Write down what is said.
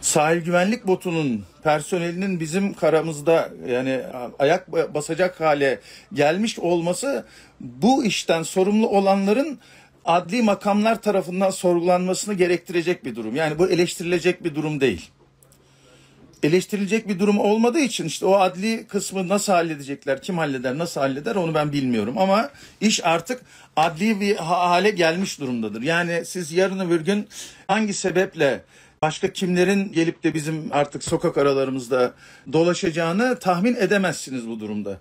sahil güvenlik botunun personelinin bizim karamızda yani ayak basacak hale gelmiş olması bu işten sorumlu olanların adli makamlar tarafından sorgulanmasını gerektirecek bir durum. Yani bu eleştirilecek bir durum değil. Eleştirilecek bir durum olmadığı için işte o adli kısmı nasıl halledecekler, kim halleder, nasıl halleder onu ben bilmiyorum. Ama iş artık adli bir hale gelmiş durumdadır. Yani siz yarın öbür gün hangi sebeple başka kimlerin gelip de bizim artık sokak aralarımızda dolaşacağını tahmin edemezsiniz bu durumda.